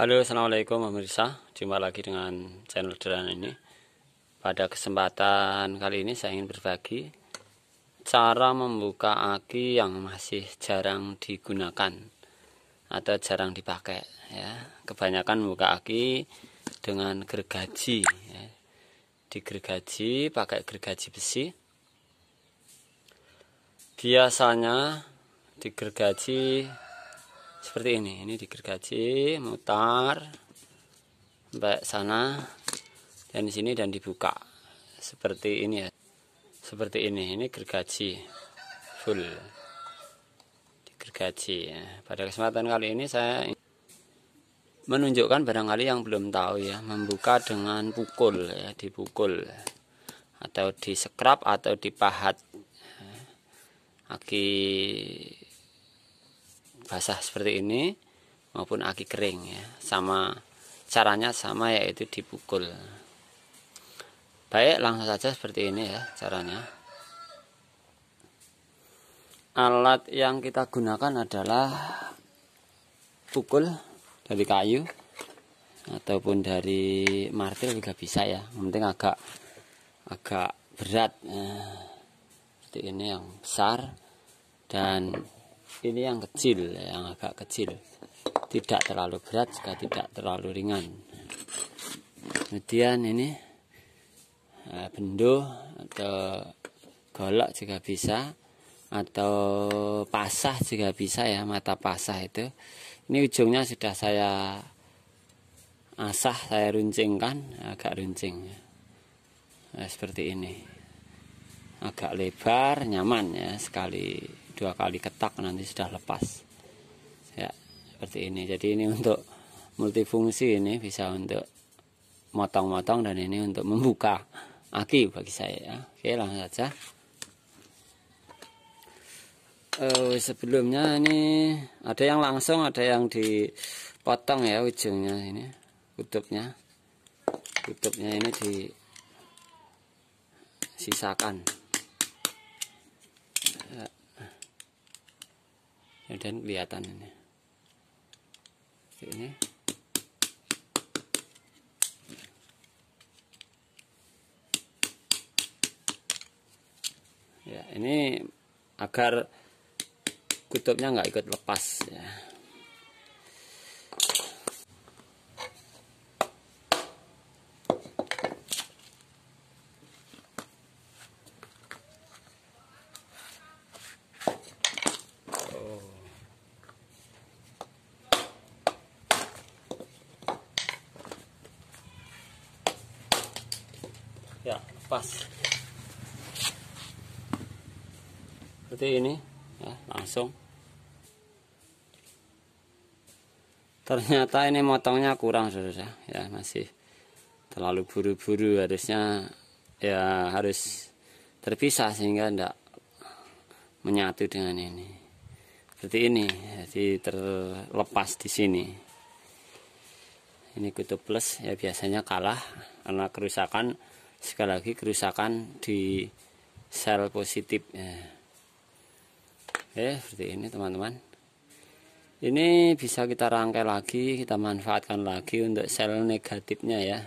Halo, assalamualaikum pemirsa. Jumpa lagi dengan channel Deran ini. Pada kesempatan kali ini saya ingin berbagi cara membuka aki yang masih jarang digunakan atau jarang dipakai. Ya, kebanyakan membuka aki dengan gergaji. Ya. Di gergaji pakai gergaji besi. Biasanya di gergaji seperti ini ini digergaji mutar sampai sana dan di sini dan dibuka seperti ini ya seperti ini ini gergaji full digergaji ya. pada kesempatan kali ini saya menunjukkan barangkali yang belum tahu ya membuka dengan pukul ya dipukul atau disekrap atau dipahat kaki basah seperti ini maupun aki kering ya sama caranya sama yaitu dipukul baik langsung saja seperti ini ya caranya alat yang kita gunakan adalah pukul dari kayu ataupun dari martil juga bisa ya penting agak agak berat eh, seperti ini yang besar dan ini yang kecil yang agak kecil tidak terlalu berat juga tidak terlalu ringan kemudian ini eh, bendo atau golok juga bisa atau pasah juga bisa ya mata pasah itu ini ujungnya sudah saya asah saya runcingkan agak runcing ya, seperti ini agak lebar nyaman ya sekali dua kali ketak nanti sudah lepas ya seperti ini jadi ini untuk multifungsi ini bisa untuk motong-motong dan ini untuk membuka aki bagi saya ya. oke langsung saja uh, sebelumnya ini ada yang langsung ada yang dipotong ya ujungnya ini tutupnya tutupnya ini disisakan dan kelihatan ini ini ya ini agar kutubnya nggak ikut lepas ya pas seperti ini ya, langsung ternyata ini motongnya kurang saudara ya. ya masih terlalu buru-buru harusnya ya harus terpisah sehingga tidak menyatu dengan ini seperti ini jadi terlepas di sini ini kutub plus ya biasanya kalah karena kerusakan sekali lagi kerusakan di sel positif ya. Oke, seperti ini teman-teman ini bisa kita rangkai lagi kita manfaatkan lagi untuk sel negatifnya ya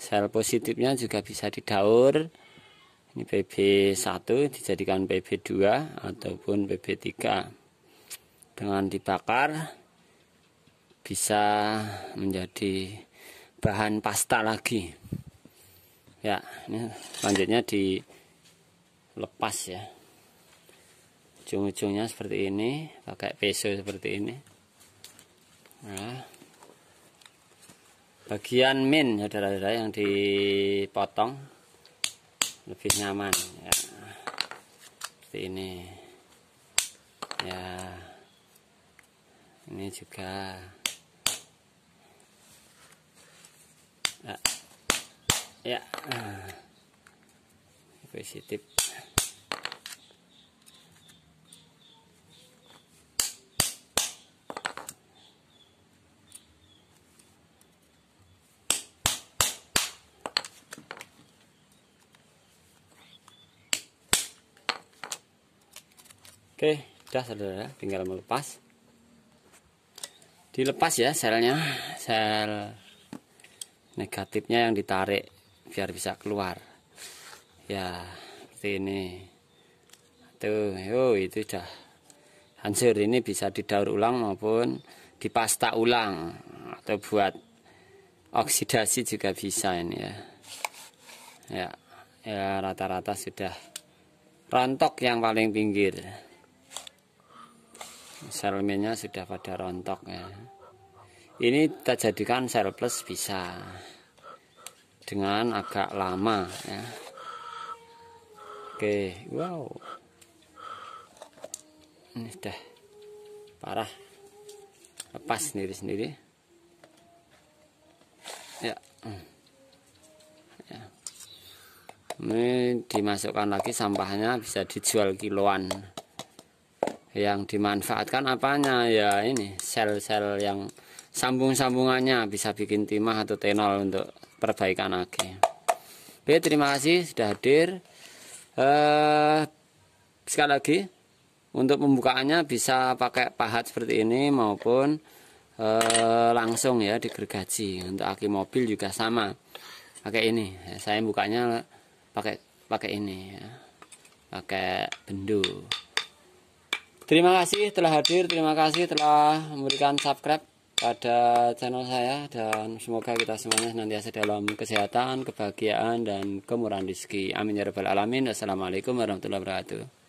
sel positifnya juga bisa didaur ini PB1 dijadikan PB2 ataupun PB3 dengan dibakar bisa menjadi bahan pasta lagi ya ini selanjutnya lepas ya ujung-ujungnya seperti ini pakai peso seperti ini nah, bagian min saudara-saudara yang dipotong lebih nyaman ya seperti ini ya ini juga ya ah. positif Oke, sudah saudara, tinggal melepas. Dilepas ya selnya, sel negatifnya yang ditarik biar bisa keluar ya seperti ini tuh oh, itu dah hancur ini bisa didaur ulang maupun dipasta ulang atau buat oksidasi juga bisa ini ya ya ya rata-rata sudah rontok yang paling pinggir selmennya sudah pada rontok ya ini kita jadikan sel plus bisa dengan agak lama ya oke wow ini sudah parah lepas sendiri-sendiri ya, hmm. ya ini dimasukkan lagi sampahnya bisa dijual kiloan yang dimanfaatkan apanya ya ini sel-sel yang sambung-sambungannya bisa bikin timah atau tenol untuk perbaikan lagi Oke terima kasih sudah hadir eh, sekali lagi untuk pembukaannya bisa pakai pahat seperti ini maupun eh, langsung ya digergaji untuk aki mobil juga sama pakai ini saya bukanya pakai pakai ini ya pakai bendu terima kasih telah hadir terima kasih telah memberikan subscribe pada channel saya dan semoga kita semuanya senantiasa dalam kesehatan, kebahagiaan dan kemurahan rezeki. Amin ya rabbal alamin. Assalamualaikum warahmatullahi wabarakatuh.